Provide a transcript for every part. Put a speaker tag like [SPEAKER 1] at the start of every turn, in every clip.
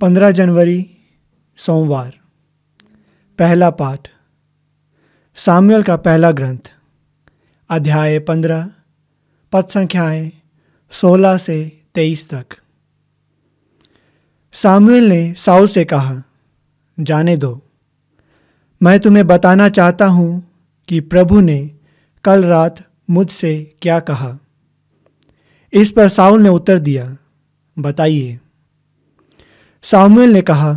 [SPEAKER 1] पंद्रह जनवरी सोमवार पहला पाठ साम्यूल का पहला ग्रंथ अध्याय पंद्रह पद संख्याएं सोलह से तेईस तक साम्यूल ने साउल से कहा जाने दो मैं तुम्हें बताना चाहता हूं कि प्रभु ने कल रात मुझसे क्या कहा इस पर साउल ने उत्तर दिया बताइए सामुएल ने कहा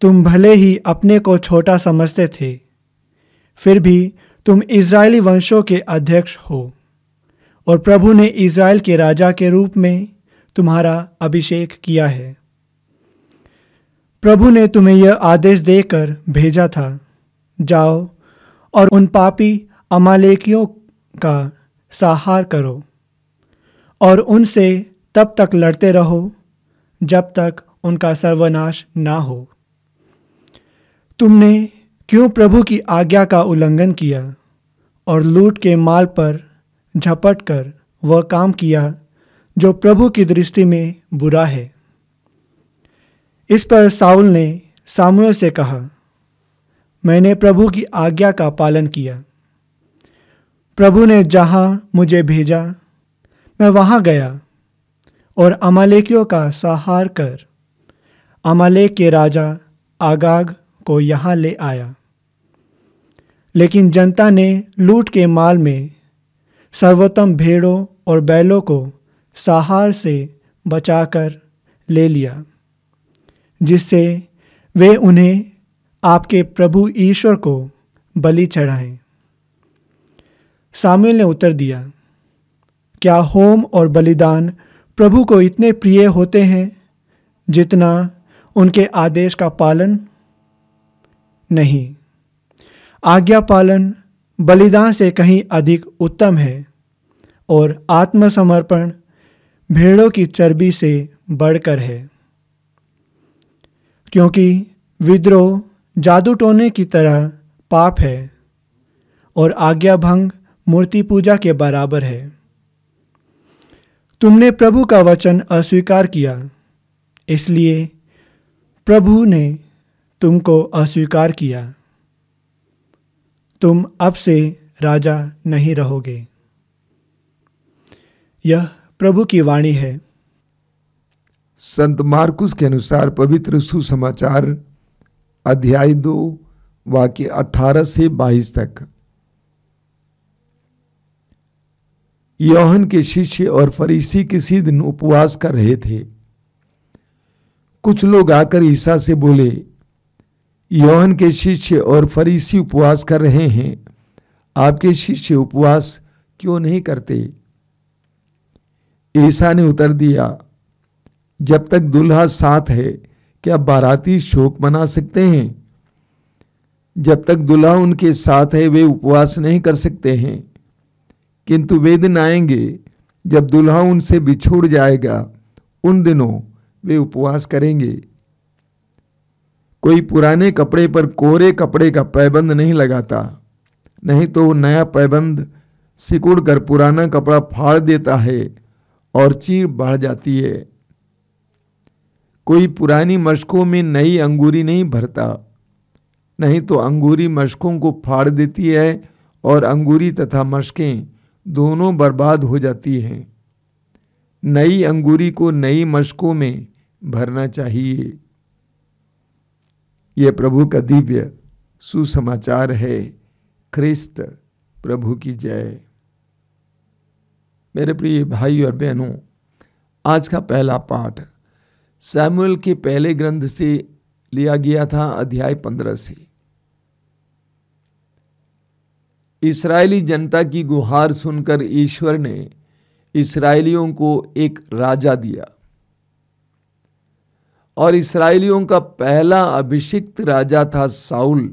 [SPEAKER 1] तुम भले ही अपने को छोटा समझते थे फिर भी तुम इसराइली वंशों के अध्यक्ष हो और प्रभु ने इसराइल के राजा के रूप में तुम्हारा अभिषेक किया है प्रभु ने तुम्हें यह आदेश देकर भेजा था जाओ और उन पापी अमालेकियों का सहार करो और उनसे तब तक लड़ते रहो जब तक उनका सर्वनाश ना हो तुमने क्यों प्रभु की आज्ञा का उल्लंघन किया और लूट के माल पर झपट कर वह काम किया जो प्रभु की दृष्टि में बुरा है इस पर साउल ने सामुए से कहा मैंने प्रभु की आज्ञा का पालन किया प्रभु ने जहां मुझे भेजा मैं वहां गया और अमालेकियों का सहार कर अमले के राजा आगाग को यहाँ ले आया लेकिन जनता ने लूट के माल में सर्वोत्तम भेड़ों और बैलों को सहार से बचाकर ले लिया जिससे वे उन्हें आपके प्रभु ईश्वर को बलि चढ़ाएं शामिल ने उत्तर दिया क्या होम और बलिदान प्रभु को इतने प्रिय होते हैं जितना उनके आदेश का पालन नहीं आज्ञा पालन बलिदान से कहीं अधिक उत्तम है और आत्मसमर्पण भेड़ों की चर्बी से बढ़कर है क्योंकि विद्रोह जादू टोने की तरह पाप है और आज्ञा भंग मूर्ति पूजा के बराबर है तुमने प्रभु का वचन अस्वीकार किया इसलिए प्रभु ने तुमको अस्वीकार किया तुम अब से राजा नहीं रहोगे
[SPEAKER 2] यह प्रभु की वाणी है संत मार्कुस के अनुसार पवित्र सुसमाचार अध्याय दो वाक्य अठारह से बाईस तक यौहन के शिष्य और फरीसी किसी दिन उपवास कर रहे थे कुछ लोग आकर ईसा से बोले यौहन के शिष्य और फरीसी उपवास कर रहे हैं आपके शिष्य उपवास क्यों नहीं करते ईसा ने उतर दिया जब तक दुल्हा साथ है क्या बाराती शोक मना सकते हैं जब तक दुल्हा उनके साथ है वे उपवास नहीं कर सकते हैं किंतु वे दिन आएंगे जब दुल्हा उनसे बिछुड़ जाएगा उन दिनों वे उपवास करेंगे कोई पुराने कपड़े पर कोरे कपड़े का पैबंद नहीं लगाता नहीं तो नया पैबंद सिकुड़ कर पुराना कपड़ा फाड़ देता है और चीर बढ़ जाती है कोई पुरानी मशकों में नई अंगूरी नहीं भरता नहीं तो अंगूरी मशकों को फाड़ देती है और अंगूरी तथा मशकें दोनों बर्बाद हो जाती हैं नई अंगूरी को नई मशकों में भरना चाहिए यह प्रभु का दिव्य सुसमाचार है ख्रिस्त प्रभु की जय मेरे प्रिय भाई और बहनों आज का पहला पाठ सैमुअल के पहले ग्रंथ से लिया गया था अध्याय पंद्रह से इसराइली जनता की गुहार सुनकर ईश्वर ने इसराइलियों को एक राजा दिया और इसराइलियों का पहला अभिषिक्त राजा था साउल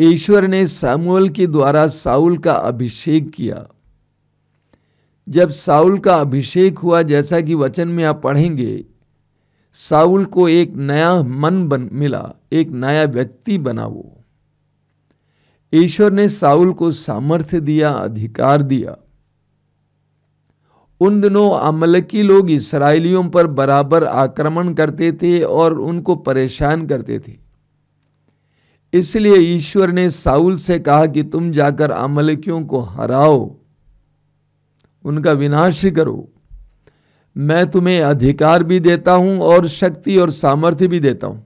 [SPEAKER 2] ईश्वर ने सामुअल के द्वारा साउल का अभिषेक किया जब साउल का अभिषेक हुआ जैसा कि वचन में आप पढ़ेंगे साउल को एक नया मन बन मिला एक नया व्यक्ति बना वो ईश्वर ने साउल को सामर्थ्य दिया अधिकार दिया उन दिनों अमलकी लोग इसराइलियों पर बराबर आक्रमण करते थे और उनको परेशान करते थे इसलिए ईश्वर ने साउल से कहा कि तुम जाकर अमलकियों को हराओ उनका विनाश करो मैं तुम्हें अधिकार भी देता हूं और शक्ति और सामर्थ्य भी देता हूं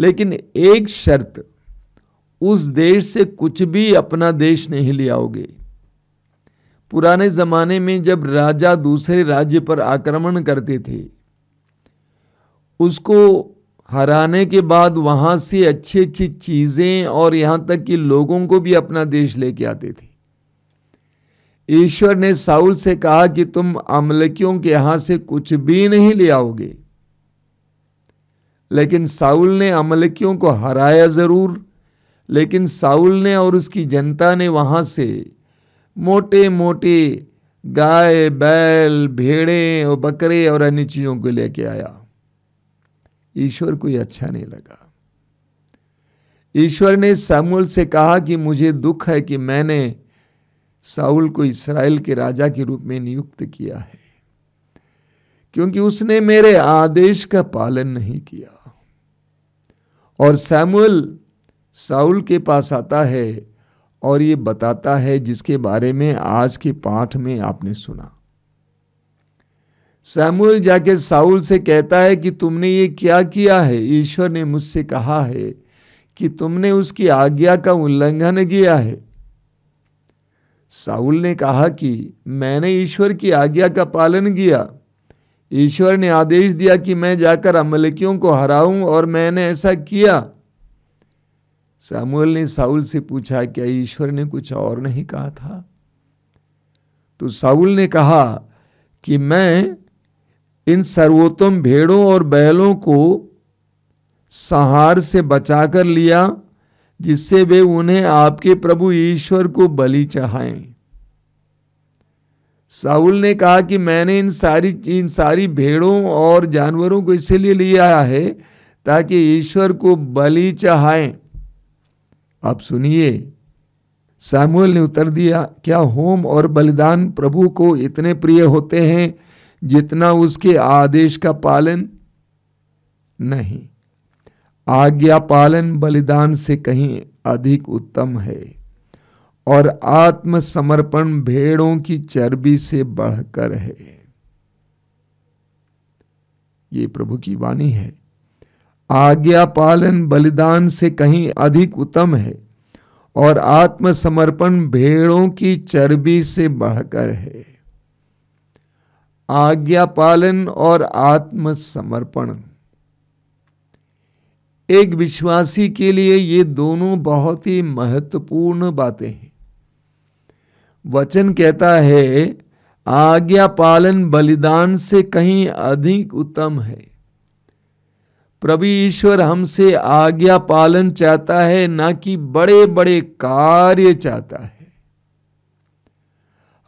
[SPEAKER 2] लेकिन एक शर्त उस देश से कुछ भी अपना देश नहीं ले आओगे पुराने ज़माने में जब राजा दूसरे राज्य पर आक्रमण करते थे उसको हराने के बाद वहाँ से अच्छी अच्छी चीज़ें और यहाँ तक कि लोगों को भी अपना देश लेके आते थे ईश्वर ने साउल से कहा कि तुम अमलकियों के यहाँ से कुछ भी नहीं ले आओगे लेकिन साउल ने अमलकियों को हराया ज़रूर लेकिन साउल ने और उसकी जनता ने वहाँ से मोटे मोटे गाय बैल भेड़े और बकरे और अन्य चीज़ों को लेके आया ईश्वर को यह अच्छा नहीं लगा ईश्वर ने सामूल से कहा कि मुझे दुख है कि मैंने साउल को इसराइल के राजा के रूप में नियुक्त किया है क्योंकि उसने मेरे आदेश का पालन नहीं किया और सैमुअल साउल के पास आता है और ये बताता है जिसके बारे में आज के पाठ में आपने सुना सैमुअल जाके साउल से कहता है कि तुमने ये क्या किया है ईश्वर ने मुझसे कहा है कि तुमने उसकी आज्ञा का उल्लंघन किया है साउल ने कहा कि मैंने ईश्वर की आज्ञा का पालन किया ईश्वर ने आदेश दिया कि मैं जाकर अमलकियों को हराऊं और मैंने ऐसा किया सामुएल ने साउल से पूछा क्या ईश्वर ने कुछ और नहीं कहा था तो साउल ने कहा कि मैं इन सर्वोत्तम भेड़ों और बैलों को सहार से बचाकर लिया जिससे वे उन्हें आपके प्रभु ईश्वर को बलि चढ़ाएं साउल ने कहा कि मैंने इन सारी इन सारी भेड़ों और जानवरों को इसलिए लिया है ताकि ईश्वर को बलि चढ़ाएं आप सुनिए सैमुअल ने उत्तर दिया क्या होम और बलिदान प्रभु को इतने प्रिय होते हैं जितना उसके आदेश का पालन नहीं आज्ञा पालन बलिदान से कहीं अधिक उत्तम है और आत्मसमर्पण भेड़ों की चर्बी से बढ़कर है ये प्रभु की वाणी है आज्ञा पालन बलिदान से कहीं अधिक उत्तम है और आत्मसमर्पण भेड़ों की चर्बी से बढ़कर है आज्ञा पालन और आत्मसमर्पण एक विश्वासी के लिए ये दोनों बहुत ही महत्वपूर्ण बातें हैं वचन कहता है आज्ञा पालन बलिदान से कहीं अधिक उत्तम है प्रभु ईश्वर हमसे आज्ञा पालन चाहता है ना कि बड़े बड़े कार्य चाहता है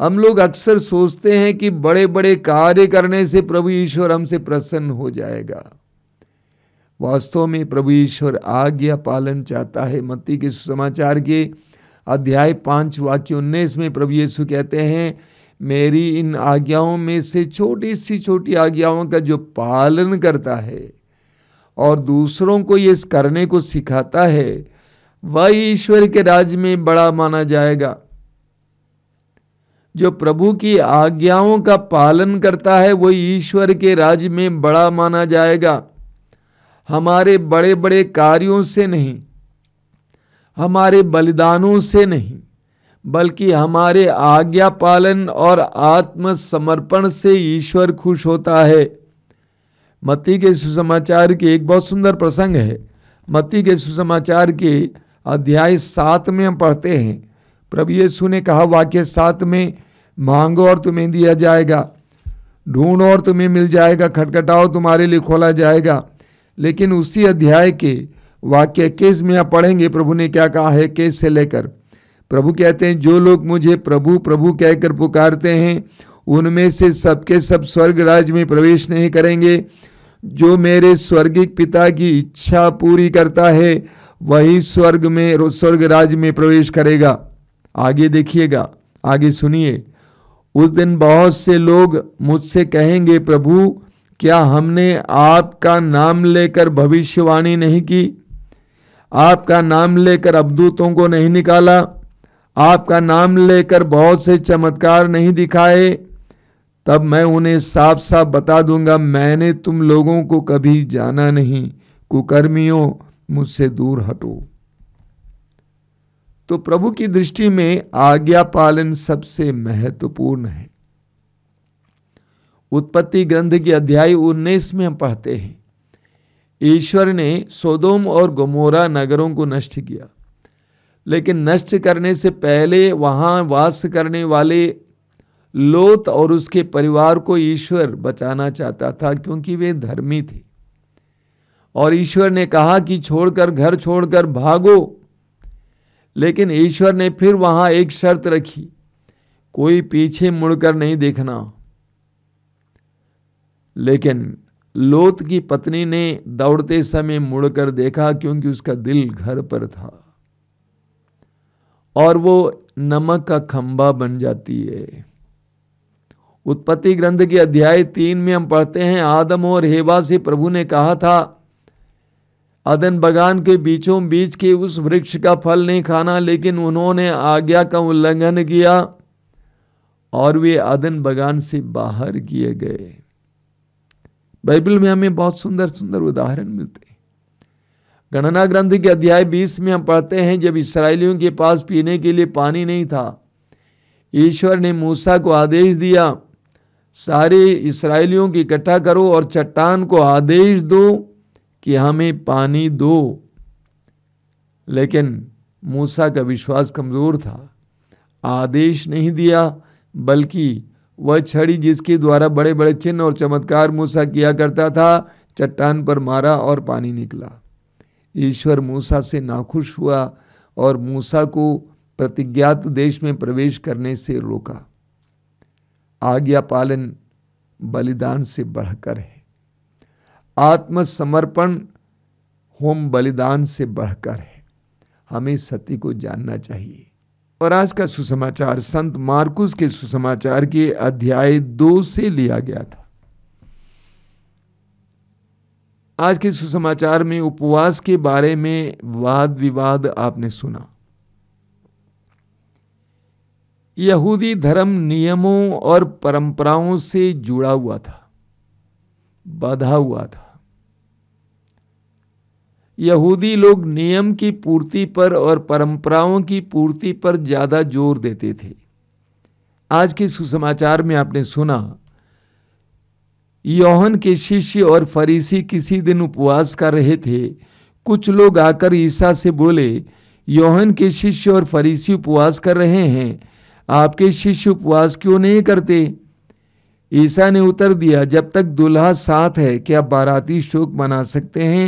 [SPEAKER 2] हम लोग अक्सर सोचते हैं कि बड़े बड़े कार्य करने से प्रभु ईश्वर हमसे प्रसन्न हो जाएगा वास्तव में प्रभु ईश्वर आज्ञा पालन चाहता है मत्ती के सुसमाचार के अध्याय पांच वाक्य उन्नीस में प्रभु यीशु कहते हैं मेरी इन आज्ञाओं में से छोटी सी छोटी आज्ञाओं का जो पालन करता है और दूसरों को ये करने को सिखाता है वह ईश्वर के राज्य में बड़ा माना जाएगा जो प्रभु की आज्ञाओं का पालन करता है वह ईश्वर के राज्य में बड़ा माना जाएगा हमारे बड़े बड़े कार्यों से नहीं हमारे बलिदानों से नहीं बल्कि हमारे आज्ञा पालन और आत्मसमर्पण से ईश्वर खुश होता है मत्ती के सुसमाचार के एक बहुत सुंदर प्रसंग है मत्ती के सुसमाचार के अध्याय सात में हम पढ़ते हैं प्रभु यीशु ने कहा वाक्य सात में मांगो और तुम्हें दिया जाएगा ढूंढो और तुम्हें मिल जाएगा खटखटाओ तुम्हारे लिए खोला जाएगा लेकिन उसी अध्याय के वाक्य इक्कीस में आप पढ़ेंगे प्रभु ने क्या कहा है केस से लेकर प्रभु कहते हैं जो लोग मुझे प्रभु प्रभु कहकर पुकारते हैं उनमें से सबके सब स्वर्ग राज्य में प्रवेश नहीं करेंगे जो मेरे स्वर्गिक पिता की इच्छा पूरी करता है वही स्वर्ग में स्वर्ग राज्य में प्रवेश करेगा आगे देखिएगा आगे सुनिए उस दिन बहुत से लोग मुझसे कहेंगे प्रभु क्या हमने आपका नाम लेकर भविष्यवाणी नहीं की आपका नाम लेकर अबदूतों को नहीं निकाला आपका नाम लेकर बहुत से चमत्कार नहीं दिखाए तब मैं उन्हें साफ साफ बता दूंगा मैंने तुम लोगों को कभी जाना नहीं कुकर्मियों मुझसे दूर हटो तो प्रभु की दृष्टि में आज्ञा पालन सबसे महत्वपूर्ण है उत्पत्ति ग्रंथ के अध्याय उन्नीस में हम पढ़ते हैं ईश्वर ने सोदोम और गोमोरा नगरों को नष्ट किया लेकिन नष्ट करने से पहले वहां वास करने वाले लोत और उसके परिवार को ईश्वर बचाना चाहता था क्योंकि वे धर्मी थे और ईश्वर ने कहा कि छोड़कर घर छोड़कर भागो लेकिन ईश्वर ने फिर वहां एक शर्त रखी कोई पीछे मुड़कर नहीं देखना लेकिन लोत की पत्नी ने दौड़ते समय मुड़कर देखा क्योंकि उसका दिल घर पर था और वो नमक का खंबा बन जाती है उत्पत्ति ग्रंथ के अध्याय तीन में हम पढ़ते हैं आदम और हेवा से प्रभु ने कहा था अदन बगान के बीचों बीच के उस वृक्ष का फल नहीं खाना लेकिन उन्होंने आज्ञा का उल्लंघन किया और वे अदन बगान से बाहर किए गए बाइबल में हमें बहुत सुंदर सुंदर उदाहरण मिलते हैं गणना ग्रंथ के अध्याय 20 में हम पढ़ते हैं जब इसराइलियों के पास पीने के लिए पानी नहीं था ईश्वर ने मूसा को आदेश दिया सारे इसराइलियों की इकट्ठा करो और चट्टान को आदेश दो कि हमें पानी दो लेकिन मूसा का विश्वास कमज़ोर था आदेश नहीं दिया बल्कि वह छड़ी जिसके द्वारा बड़े बड़े चिन्ह और चमत्कार मूसा किया करता था चट्टान पर मारा और पानी निकला ईश्वर मूसा से नाखुश हुआ और मूसा को प्रतिज्ञात देश में प्रवेश करने से रोका आज्ञा पालन बलिदान से बढ़कर है आत्मसमर्पण होम बलिदान से बढ़कर है हमें सती को जानना चाहिए और आज का सुसमाचार संत मार्कुस के सुसमाचार के अध्याय दो से लिया गया था आज के सुसमाचार में उपवास के बारे में वाद विवाद आपने सुना यहूदी धर्म नियमों और परंपराओं से जुड़ा हुआ था बाधा हुआ था यहूदी लोग नियम की पूर्ति पर और परंपराओं की पूर्ति पर ज़्यादा जोर देते थे आज के सुसमाचार में आपने सुना यौहन के शिष्य और फरीसी किसी दिन उपवास कर रहे थे कुछ लोग आकर ईसा से बोले यौहन के शिष्य और फरीसी उपवास कर रहे हैं आपके शिष्य उपवास क्यों नहीं करते ईसा ने उत्तर दिया जब तक दूल्हा साथ है क्या बाराती शोक मना सकते हैं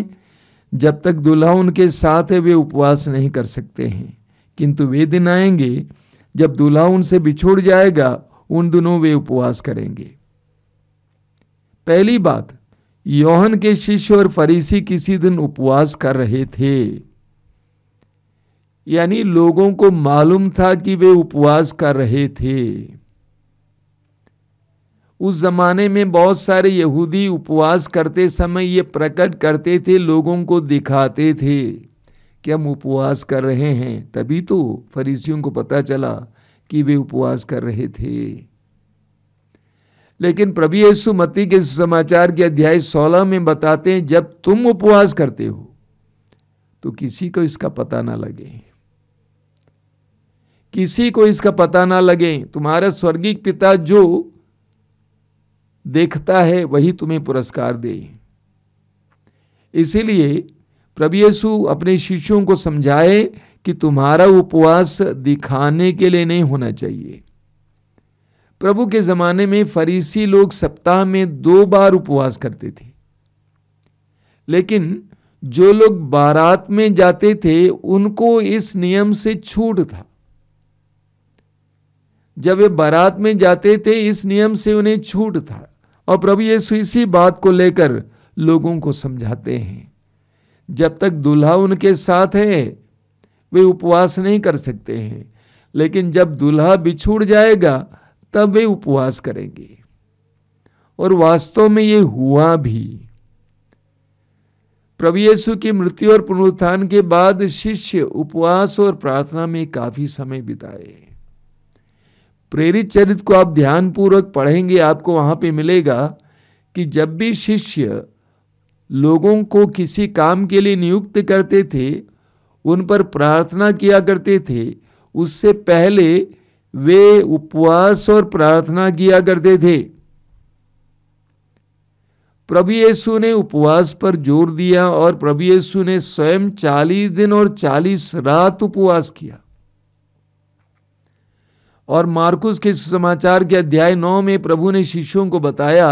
[SPEAKER 2] जब तक दूल्हा उनके साथ है वे उपवास नहीं कर सकते हैं किंतु वे दिन आएंगे जब दूल्हा उनसे बिछोड़ जाएगा उन दिनों वे उपवास करेंगे पहली बात यौहन के शिष्य और फरीसी किसी दिन उपवास कर रहे थे यानी लोगों को मालूम था कि वे उपवास कर रहे थे उस जमाने में बहुत सारे यहूदी उपवास करते समय ये प्रकट करते थे लोगों को दिखाते थे कि हम उपवास कर रहे हैं तभी तो फरीसियों को पता चला कि वे उपवास कर रहे थे लेकिन प्रभु यीशु मती के समाचार के अध्याय 16 में बताते हैं जब तुम उपवास करते हो तो किसी को इसका पता ना लगे किसी को इसका पता ना लगे तुम्हारा स्वर्गीय पिता जो देखता है वही तुम्हें पुरस्कार दे इसीलिए प्रभु यीशु अपने शिष्यों को समझाए कि तुम्हारा उपवास दिखाने के लिए नहीं होना चाहिए प्रभु के ज़माने में फरीसी लोग सप्ताह में दो बार उपवास करते थे लेकिन जो लोग बारात में जाते थे उनको इस नियम से छूट था जब वे बारात में जाते थे इस नियम से उन्हें छूट था और प्रभु यीशु इसी बात को लेकर लोगों को समझाते हैं जब तक दूल्हा उनके साथ है वे उपवास नहीं कर सकते हैं लेकिन जब दूल्हा बिछुड़ जाएगा तब वे उपवास करेंगे और वास्तव में ये हुआ भी प्रभु येसु की मृत्यु और पुनरुत्थान के बाद शिष्य उपवास और प्रार्थना में काफी समय बिताए प्रेरित चरित को आप ध्यानपूर्वक पढ़ेंगे आपको वहाँ पे मिलेगा कि जब भी शिष्य लोगों को किसी काम के लिए नियुक्त करते थे उन पर प्रार्थना किया करते थे उससे पहले वे उपवास और प्रार्थना किया करते थे प्रभु येसु ने उपवास पर जोर दिया और प्रभु येसु ने स्वयं चालीस दिन और चालीस रात उपवास किया और मार्कुस के सुसमाचार के अध्याय नौ में प्रभु ने शिष्यों को बताया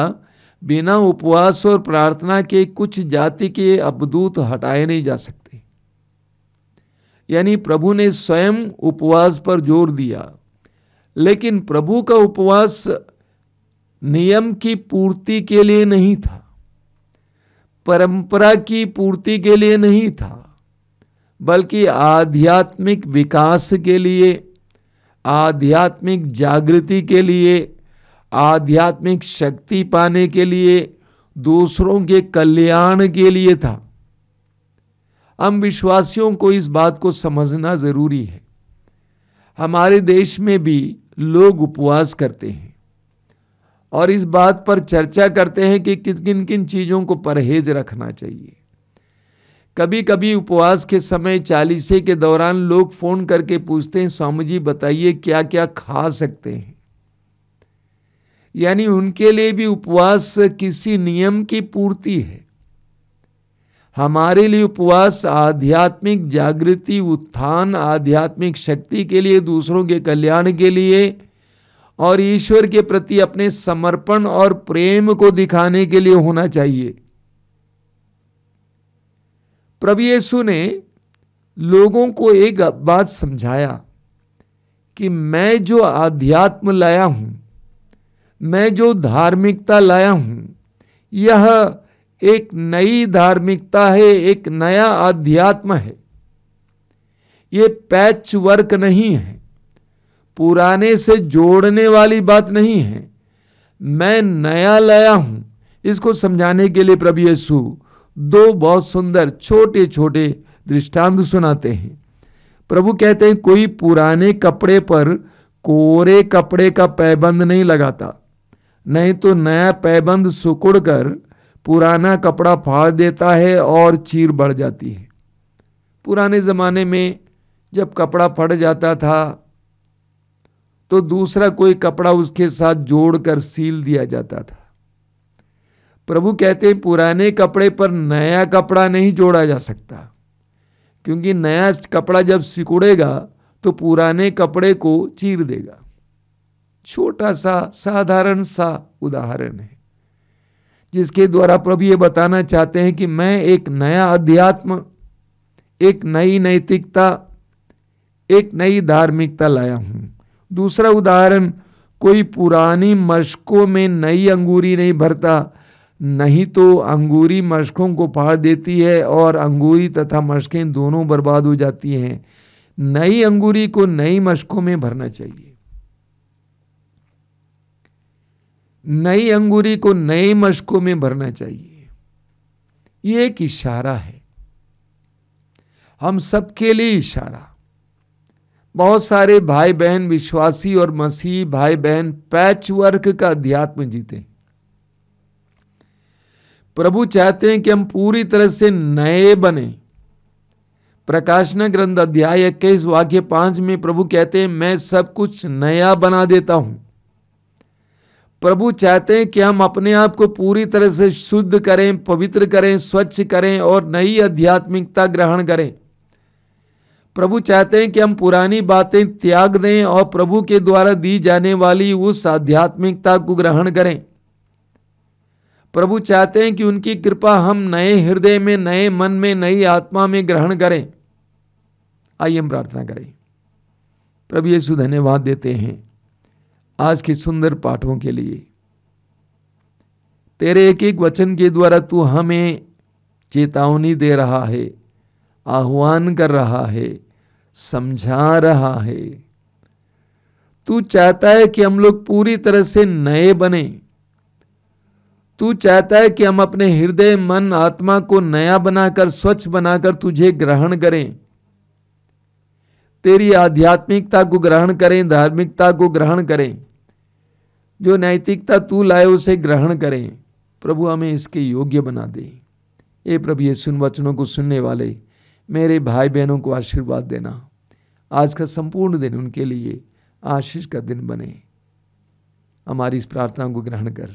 [SPEAKER 2] बिना उपवास और प्रार्थना के कुछ जाति के अपदूत हटाए नहीं जा सकते यानी प्रभु ने स्वयं उपवास पर जोर दिया लेकिन प्रभु का उपवास नियम की पूर्ति के लिए नहीं था परंपरा की पूर्ति के लिए नहीं था बल्कि आध्यात्मिक विकास के लिए आध्यात्मिक जागृति के लिए आध्यात्मिक शक्ति पाने के लिए दूसरों के कल्याण के लिए था हम विश्वासियों को इस बात को समझना ज़रूरी है हमारे देश में भी लोग उपवास करते हैं और इस बात पर चर्चा करते हैं कि किन किन किन चीज़ों को परहेज रखना चाहिए कभी कभी उपवास के समय चालीसे के दौरान लोग फ़ोन करके पूछते हैं स्वामी जी बताइए क्या क्या खा सकते हैं यानी उनके लिए भी उपवास किसी नियम की पूर्ति है हमारे लिए उपवास आध्यात्मिक जागृति उत्थान आध्यात्मिक शक्ति के लिए दूसरों के कल्याण के लिए और ईश्वर के प्रति अपने समर्पण और प्रेम को दिखाने के लिए होना चाहिए प्रभु यीशु ने लोगों को एक बात समझाया कि मैं जो आध्यात्म लाया हूँ मैं जो धार्मिकता लाया हूँ यह एक नई धार्मिकता है एक नया आध्यात्म है ये पैच वर्क नहीं है पुराने से जोड़ने वाली बात नहीं है मैं नया लाया हूँ इसको समझाने के लिए प्रभु यीशु दो बहुत सुंदर छोटे छोटे दृष्टांत सुनाते हैं प्रभु कहते हैं कोई पुराने कपड़े पर कोरे कपड़े का पैबंद नहीं लगाता नहीं तो नया पैबंद सुकुड़ कर पुराना कपड़ा फाड़ देता है और चीर बढ़ जाती है पुराने ज़माने में जब कपड़ा फट जाता था तो दूसरा कोई कपड़ा उसके साथ जोड़कर सील दिया जाता था प्रभु कहते हैं पुराने कपड़े पर नया कपड़ा नहीं जोड़ा जा सकता क्योंकि नया कपड़ा जब सिकुड़ेगा तो पुराने कपड़े को चीर देगा छोटा सा साधारण सा उदाहरण है जिसके द्वारा प्रभु ये बताना चाहते हैं कि मैं एक नया अध्यात्म एक नई नैतिकता एक नई धार्मिकता लाया हूं दूसरा उदाहरण कोई पुरानी मशकों में नई अंगूरी नहीं भरता नहीं तो अंगूरी मशकों को फाड़ देती है और अंगूरी तथा मशकें दोनों बर्बाद हो जाती हैं नई अंगूरी को नई मशकों में भरना चाहिए नई अंगूरी को नई मशकों में भरना चाहिए यह एक इशारा है हम सबके लिए इशारा बहुत सारे भाई बहन विश्वासी और मसीह भाई बहन पैच वर्क का अध्यात्म जीते हैं प्रभु चाहते हैं कि हम पूरी तरह से नए बने प्रकाशन ग्रंथ अध्याय इक्कीस वाक्य पांच में प्रभु कहते हैं मैं सब कुछ नया बना देता हूं प्रभु चाहते हैं कि हम अपने आप को पूरी तरह से शुद्ध करें पवित्र करें स्वच्छ करें और नई आध्यात्मिकता ग्रहण करें प्रभु चाहते हैं कि हम पुरानी बातें त्याग दें और प्रभु के द्वारा दी जाने वाली उस आध्यात्मिकता को ग्रहण करें प्रभु चाहते हैं कि उनकी कृपा हम नए हृदय में नए मन में नई आत्मा में ग्रहण करें आइए हम प्रार्थना करें प्रभु यीशु धन्यवाद देते हैं आज के सुंदर पाठों के लिए तेरे एक एक वचन के द्वारा तू हमें चेतावनी दे रहा है आह्वान कर रहा है समझा रहा है तू चाहता है कि हम लोग पूरी तरह से नए बने तू चाहता है कि हम अपने हृदय मन आत्मा को नया बनाकर स्वच्छ बनाकर तुझे ग्रहण करें तेरी आध्यात्मिकता को ग्रहण करें धार्मिकता को ग्रहण करें जो नैतिकता तू लाए उसे ग्रहण करें प्रभु हमें इसके योग्य बना दे ये प्रभु ये सुन वचनों को सुनने वाले मेरे भाई बहनों को आशीर्वाद देना आज का संपूर्ण दिन उनके लिए आशीष का दिन बने हमारी इस प्रार्थना को ग्रहण कर